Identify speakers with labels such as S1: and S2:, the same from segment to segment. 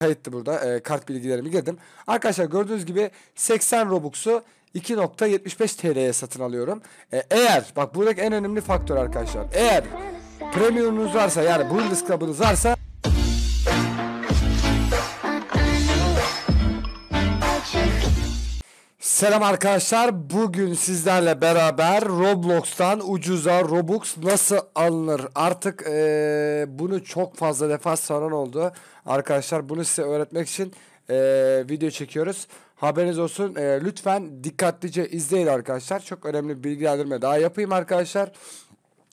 S1: kayıttı burada. E, kart bilgilerimi girdim. Arkadaşlar gördüğünüz gibi 80 Robux'u 2.75 TL'ye satın alıyorum. E, eğer bak buradaki en önemli faktör arkadaşlar. Eğer premiumunuz varsa yani bu Yıldız varsa Selam arkadaşlar. Bugün sizlerle beraber Roblox'tan ucuza Robux nasıl alınır? Artık e, bunu çok fazla defa soran oldu. Arkadaşlar bunu size öğretmek için e, video çekiyoruz. Haberiniz olsun. E, lütfen dikkatlice izleyin arkadaşlar. Çok önemli bir bilgilendirme daha yapayım arkadaşlar.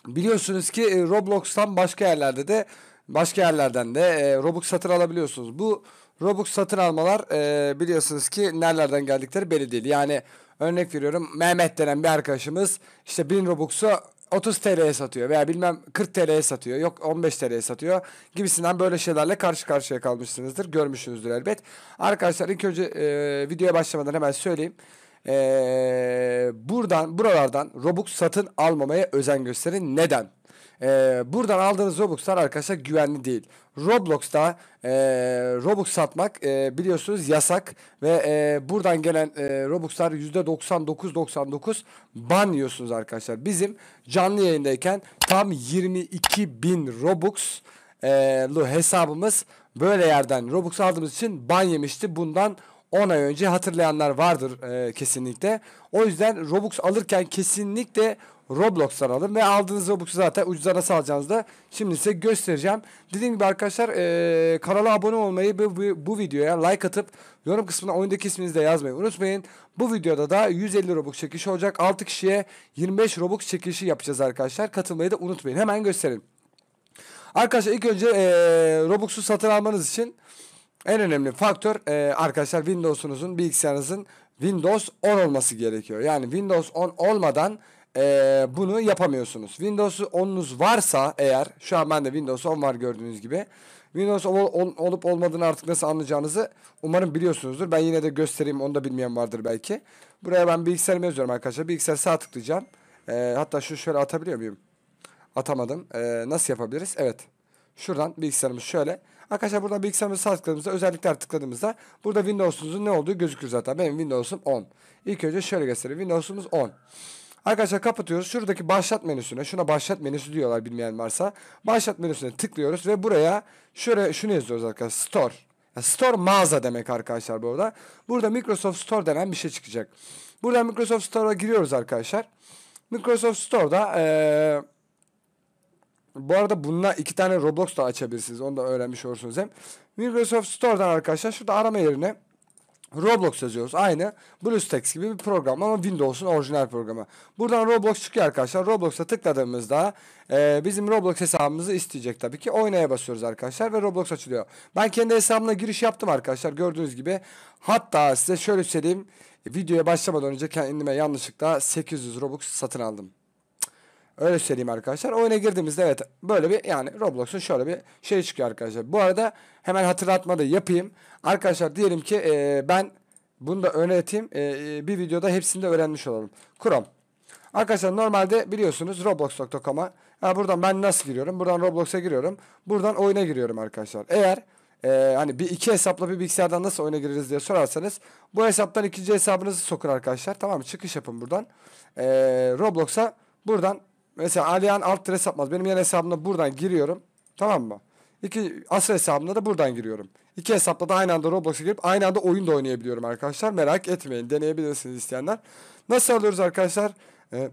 S1: Biliyorsunuz ki e, Roblox'tan başka yerlerde de başka yerlerden de e, Robux satın alabiliyorsunuz. Bu Robux satın almalar e, biliyorsunuz ki nerelerden geldikleri belli değil. Yani örnek veriyorum Mehmet denen bir arkadaşımız işte 1000 Robux'u 30 TL'ye satıyor veya bilmem 40 TL'ye satıyor yok 15 TL'ye satıyor gibisinden böyle şeylerle karşı karşıya kalmışsınızdır görmüşsünüzdür elbet. Arkadaşlar ilk önce e, videoya başlamadan hemen söyleyeyim. E, buradan buralardan Robux satın almamaya özen gösterin. Neden? Ee, buradan aldığınız Robux'lar arkadaşlar güvenli değil. Roblox'ta e, Robux satmak e, biliyorsunuz yasak ve e, buradan gelen e, Robux'lar %99.99 ban yiyorsunuz arkadaşlar. Bizim canlı yayındayken tam 22.000 Robux e, hesabımız böyle yerden Robux aldığımız için ban yemişti. Bundan 10 ay önce hatırlayanlar vardır e, kesinlikle. O yüzden Robux alırken kesinlikle Roblox'tan alın ve aldığınız Robux'u zaten ucuza nasıl alacağınızı şimdi size göstereceğim. Dediğim gibi arkadaşlar e, kanala abone olmayı bu, bu, bu videoya like atıp yorum kısmına oyundaki isminizi de yazmayı unutmayın. Bu videoda da 150 Robux çekişi olacak. 6 kişiye 25 Robux çekişi yapacağız arkadaşlar. Katılmayı da unutmayın. Hemen gösterin. Arkadaşlar ilk önce e, Robux'u satın almanız için en önemli faktör e, arkadaşlar Windows'unuzun bilgisayarınızın Windows 10 olması gerekiyor. Yani Windows 10 olmadan e, bunu yapamıyorsunuz. Windows 10'unuz varsa eğer şu an bende Windows 10 var gördüğünüz gibi. Windows 10 ol, olup olmadığını artık nasıl anlayacağınızı umarım biliyorsunuzdur. Ben yine de göstereyim onu da bilmeyen vardır belki. Buraya ben bilgisayarımı yazıyorum arkadaşlar. Bilgisayar sağ tıklayacağım. E, hatta şu şöyle atabiliyor muyum? Atamadım. E, nasıl yapabiliriz? Evet. Şuradan bilgisayarımız şöyle. Arkadaşlar burada bilgisayarımızı sağ tıkladığımızda özellikler tıkladığımızda burada Windows'unuzun ne olduğu gözükür zaten. Benim Windows'um 10. İlk önce şöyle göstereyim. Windows'umuz 10. Arkadaşlar kapatıyoruz. Şuradaki başlat menüsüne, şuna başlat menüsü diyorlar bilmeyen varsa. Başlat menüsüne tıklıyoruz ve buraya şöyle şunu yazıyoruz arkadaşlar. Store. Store mağaza demek arkadaşlar bu arada. Burada Microsoft Store denen bir şey çıkacak. burada Microsoft Store'a giriyoruz arkadaşlar. Microsoft Store'da ee, bu arada bununla iki tane Roblox da açabilirsiniz. Onu da öğrenmiş olursunuz hem. Microsoft Store'dan arkadaşlar şurada arama yerine Roblox yazıyoruz aynı. BlueStacks gibi bir program ama Windows'un orijinal programı. Buradan Roblox çıkıyor arkadaşlar. Roblox'a tıkladığımızda e, bizim Roblox hesabımızı isteyecek tabii ki. Oynaya basıyoruz arkadaşlar ve Roblox açılıyor. Ben kendi hesabımla giriş yaptım arkadaşlar gördüğünüz gibi. Hatta size şöyle söyleyeyim. Videoya başlamadan önce kendime yanlışlıkla 800 Robux satın aldım. Öyle söyleyeyim arkadaşlar. Oyuna girdiğimizde evet böyle bir yani Roblox'un şöyle bir şey çıkıyor arkadaşlar. Bu arada hemen hatırlatma da yapayım. Arkadaşlar diyelim ki e, ben bunu da öğreteyim. E, bir videoda hepsini de öğrenmiş olalım. Chrome. Arkadaşlar normalde biliyorsunuz roblox.com'a ha, buradan ben nasıl giriyorum? Buradan Roblox'a giriyorum. Buradan oyuna giriyorum arkadaşlar. Eğer e, hani bir iki hesapla bir bilgisayardan nasıl oyuna gireriz diye sorarsanız bu hesaptan ikinci hesabınızı sokun arkadaşlar. Tamam mı? Çıkış yapın buradan. E, Roblox'a buradan Mesela Alihan alt tere sapmaz. Benim yan hesabımda buradan giriyorum. Tamam mı? İki asıl hesabımda da buradan giriyorum. İki hesapla da aynı anda Roblox'a girip aynı anda oyun da oynayabiliyorum arkadaşlar. Merak etmeyin. Deneyebilirsiniz isteyenler. Nasıl alıyoruz arkadaşlar? Ee,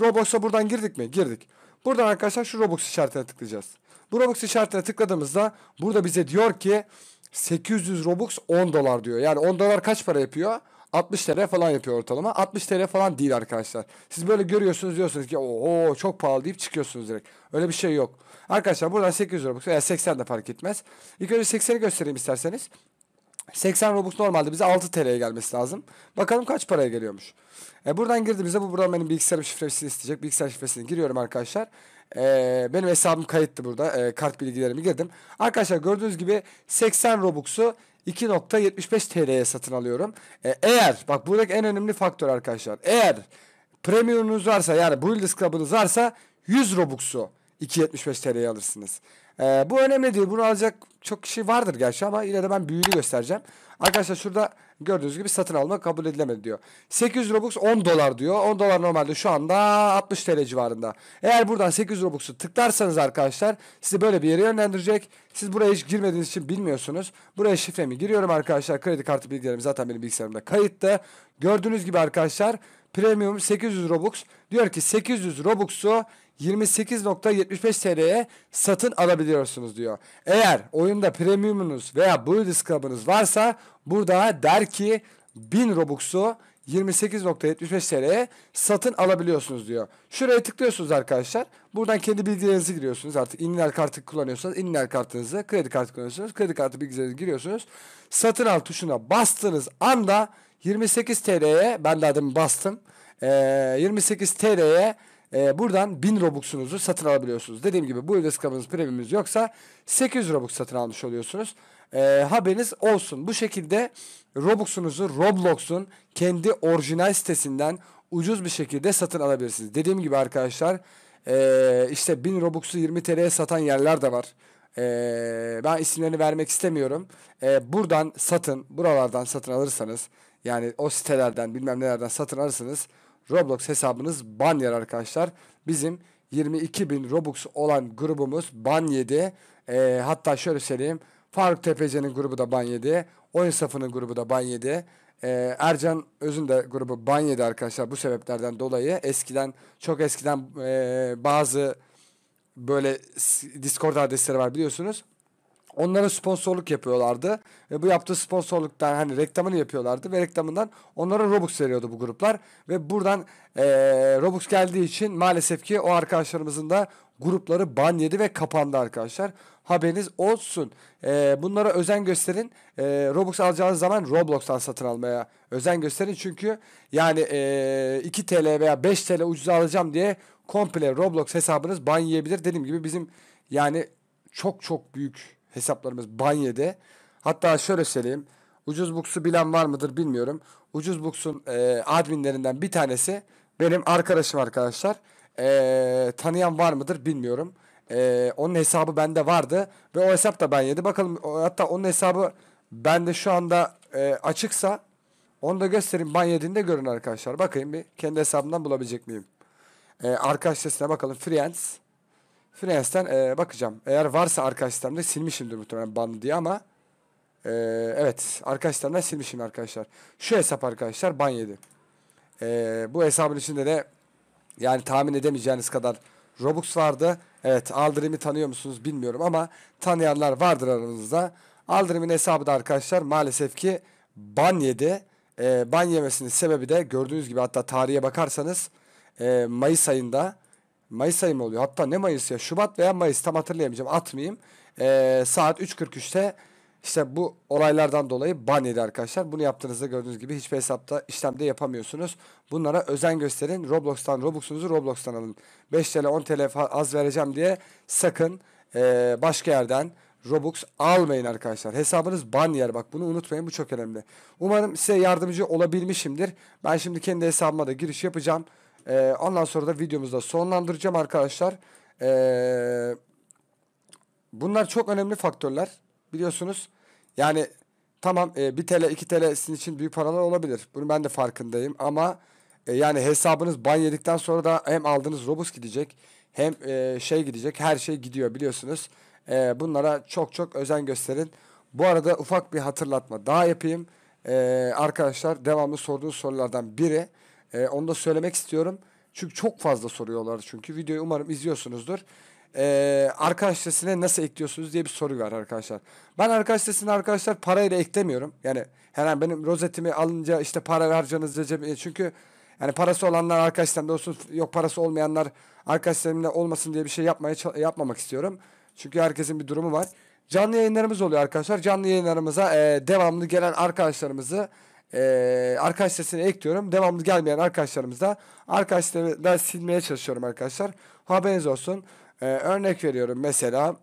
S1: Roblox'a buradan girdik mi? Girdik. Buradan arkadaşlar şu Robux işaretine tıklayacağız. Bu Robux işaretine tıkladığımızda burada bize diyor ki 800 Robux 10 dolar diyor. Yani 10 dolar kaç para yapıyor? 60 TL falan yapıyor ortalama. 60 TL falan değil arkadaşlar. Siz böyle görüyorsunuz diyorsunuz ki ooo çok pahalı deyip çıkıyorsunuz direkt. Öyle bir şey yok. Arkadaşlar buradan 800 Robux veya 80 de fark etmez. İlk önce 80'i göstereyim isterseniz. 80 Robux normalde bize 6 TL'ye gelmesi lazım. Bakalım kaç paraya geliyormuş. E buradan girdiğimizde bu buradan benim bilgisayarım şifresini isteyecek. Bilgisayar şifresini giriyorum arkadaşlar. E, benim hesabım kayıttı burada. E, kart bilgilerimi girdim. Arkadaşlar gördüğünüz gibi 80 Robux'u 2.75 TL'ye satın alıyorum. E, eğer bak buradaki en önemli faktör arkadaşlar. Eğer premiumunuz varsa yani Builders Club'ınız varsa 100 Robux'u 2.75 TL'ye alırsınız. Ee, bu önemli değil. Bunu alacak çok kişi vardır gerçi ama yine de ben büyüğünü göstereceğim. Arkadaşlar şurada gördüğünüz gibi satın alma kabul edilemedi diyor. 800 Robux 10 dolar diyor. 10 dolar normalde şu anda 60 TL civarında. Eğer buradan 800 Robux'u tıklarsanız arkadaşlar sizi böyle bir yere yönlendirecek. Siz buraya hiç girmediğiniz için bilmiyorsunuz. Buraya şifremi giriyorum arkadaşlar. Kredi kartı bilgilerim zaten benim bilgisayarımda kayıttı. Gördüğünüz gibi arkadaşlar premium 800 Robux. Diyor ki 800 Robux'u 28.75 TL'ye satın alabiliyorsunuz diyor. Eğer oyunda premiumunuz veya Blue Discab'ınız varsa burada der ki 1000 Robux'u 28.75 TL'ye satın alabiliyorsunuz diyor. Şuraya tıklıyorsunuz arkadaşlar. Buradan kendi bilgilerinizi giriyorsunuz. Artık inler kartı kullanıyorsanız inler kartınızı, kredi kartı kullanıyorsunuz, kredi kartı bilgilerinizi giriyorsunuz. Satın al tuşuna bastığınız anda 28 TL'ye ben de adımı bastım. Ee, 28 TL'ye e, buradan 1000 Robux'unuzu satın alabiliyorsunuz. Dediğim gibi bu yıl discover'ınız premium'unuz yoksa 800 Robux satın almış oluyorsunuz. E, haberiniz olsun. Bu şekilde Robux'unuzu Roblox'un kendi orijinal sitesinden ucuz bir şekilde satın alabilirsiniz. Dediğim gibi arkadaşlar e, işte 1000 Robux'u 20 TL'ye satan yerler de var. Ee, ben isimlerini vermek istemiyorum. Ee, buradan satın, buralardan satın alırsanız yani o sitelerden bilmem nelerden satın alırsınız Roblox hesabınız ban yer arkadaşlar. Bizim 22.000 Robux olan grubumuz ban yedi. E, ee, hatta şöyle söyleyeyim. Faruk Tepeci'nin grubu da ban yedi. Oyun safının grubu da ban yedi. Ee, Ercan Öz'ün de grubu ban yedi arkadaşlar bu sebeplerden dolayı. Eskiden çok eskiden e, bazı böyle Discord adresleri var biliyorsunuz onlara sponsorluk yapıyorlardı. Ve bu yaptığı sponsorluktan hani reklamını yapıyorlardı ve reklamından onlara Robux veriyordu bu gruplar. Ve buradan e, Robux geldiği için maalesef ki o arkadaşlarımızın da grupları ban yedi ve kapandı arkadaşlar. Haberiniz olsun. E, bunlara özen gösterin. E, Robux alacağınız zaman Roblox'tan satın almaya özen gösterin. Çünkü yani e, 2 TL veya 5 TL ucuza alacağım diye komple Roblox hesabınız ban yiyebilir. Dediğim gibi bizim yani çok çok büyük Hesaplarımız banyede. Hatta şöyle söyleyeyim. Ucuz Buks'u bilen var mıdır bilmiyorum. Ucuz Buks'un e, adminlerinden bir tanesi benim arkadaşım arkadaşlar. E, tanıyan var mıdır bilmiyorum. E, onun hesabı bende vardı ve o hesap da ben Bakalım hatta onun hesabı bende şu anda e, açıksa onu da göstereyim. banyedinde görün arkadaşlar. Bakayım bir kendi hesabımdan bulabilecek miyim? E, arkadaş sesine bakalım. Friends. Friends'ten e, bakacağım. Eğer varsa arka sistemde silmişimdir muhtemelen ban diye ama e, evet arka sistemden silmişim arkadaşlar. Şu hesap arkadaşlar ban yedi. E, bu hesabın içinde de yani tahmin edemeyeceğiniz kadar Robux vardı. Evet Aldrim'i tanıyor musunuz bilmiyorum ama tanıyanlar vardır aranızda. Aldrim'in hesabı da arkadaşlar maalesef ki ban yedi. E, ban yemesinin sebebi de gördüğünüz gibi hatta tarihe bakarsanız e, Mayıs ayında Mayıs ayı mı oluyor? Hatta ne Mayıs ya? Şubat veya Mayıs tam hatırlayamayacağım. Atmayayım. Ee, saat 3.43'te işte bu olaylardan dolayı ban yedi arkadaşlar. Bunu yaptığınızda gördüğünüz gibi hiçbir hesapta işlemde yapamıyorsunuz. Bunlara özen gösterin. Roblox'tan Robux'unuzu Roblox'tan alın. 5 TL 10 TL az vereceğim diye sakın e, başka yerden Robux almayın arkadaşlar. Hesabınız ban yer bak bunu unutmayın bu çok önemli. Umarım size yardımcı olabilmişimdir. Ben şimdi kendi hesabıma da giriş yapacağım. E, ondan sonra da videomuzda sonlandıracağım arkadaşlar. E, bunlar çok önemli faktörler biliyorsunuz. Yani tamam e, 1 TL 2 TL sizin için büyük paralar olabilir. Bunu ben de farkındayım ama e, yani hesabınız ban yedikten sonra da hem aldığınız Robux gidecek hem e, şey gidecek her şey gidiyor biliyorsunuz. E, bunlara çok çok özen gösterin. Bu arada ufak bir hatırlatma daha yapayım. E, arkadaşlar devamlı sorduğunuz sorulardan biri e, onu da söylemek istiyorum. Çünkü çok fazla soruyorlar çünkü. Videoyu umarım izliyorsunuzdur. Ee, arkadaş sitesine nasıl ekliyorsunuz diye bir soru var arkadaşlar. Ben arkadaş sitesine arkadaşlar parayla eklemiyorum. Yani herhangi benim rozetimi alınca işte para harcanızca cebine. Çünkü yani parası olanlar da olsun yok parası olmayanlar arkadaşlarımda olmasın diye bir şey yapmaya yapmamak istiyorum. Çünkü herkesin bir durumu var. Canlı yayınlarımız oluyor arkadaşlar. Canlı yayınlarımıza e, devamlı gelen arkadaşlarımızı e, arkadaş listesine ekliyorum. Devamlı gelmeyen arkadaşlarımız da arkadaş listemden silmeye çalışıyorum arkadaşlar. Haberiniz olsun. E, örnek veriyorum mesela.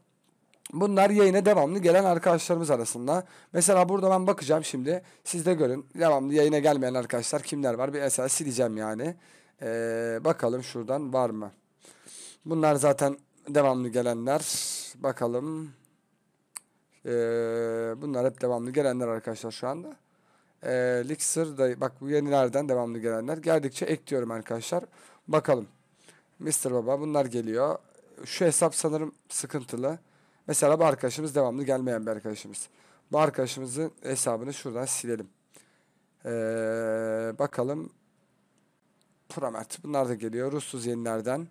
S1: Bunlar yayına devamlı gelen arkadaşlarımız arasında. Mesela burada ben bakacağım şimdi. Siz de görün. Devamlı yayına gelmeyen arkadaşlar kimler var? Bir mesela sileceğim yani. Ee, bakalım şuradan var mı? Bunlar zaten devamlı gelenler. Bakalım. Ee, bunlar hep devamlı gelenler arkadaşlar şu anda e, ee, Lixir da bak bu yenilerden devamlı gelenler geldikçe ekliyorum arkadaşlar. Bakalım. Mr. Baba bunlar geliyor. Şu hesap sanırım sıkıntılı. Mesela bu arkadaşımız devamlı gelmeyen bir arkadaşımız. Bu arkadaşımızın hesabını şuradan silelim. Ee, bakalım. Pramert. Bunlar da geliyor. Russuz yenilerden.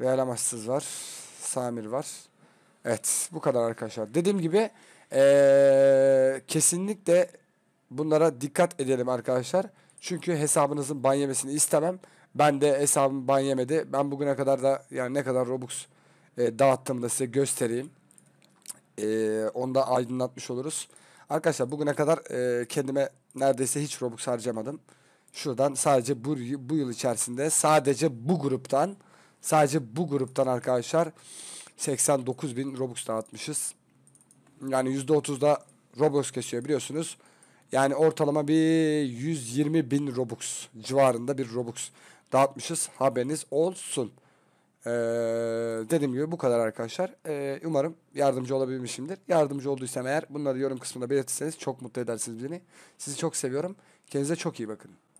S1: Real Amaçsız var. Samir var. Evet. Bu kadar arkadaşlar. Dediğim gibi ee, kesinlikle Bunlara dikkat edelim arkadaşlar. Çünkü hesabınızın ban yemesini istemem. Ben de hesabım ban yemedi. Ben bugüne kadar da yani ne kadar Robux e, dağıttığımı da size göstereyim. E, onu da aydınlatmış oluruz. Arkadaşlar bugüne kadar e, kendime neredeyse hiç Robux harcamadım. Şuradan sadece bu, bu yıl içerisinde sadece bu gruptan sadece bu gruptan arkadaşlar 89 bin Robux dağıtmışız. Yani %30'da Robux kesiyor biliyorsunuz. Yani ortalama bir 120 bin Robux civarında bir Robux dağıtmışız. Haberiniz olsun. Ee, dediğim gibi bu kadar arkadaşlar. Ee, umarım yardımcı olabilmişimdir. Yardımcı olduysam eğer bunları yorum kısmında belirtirseniz çok mutlu edersiniz beni. Sizi çok seviyorum. Kendinize çok iyi bakın.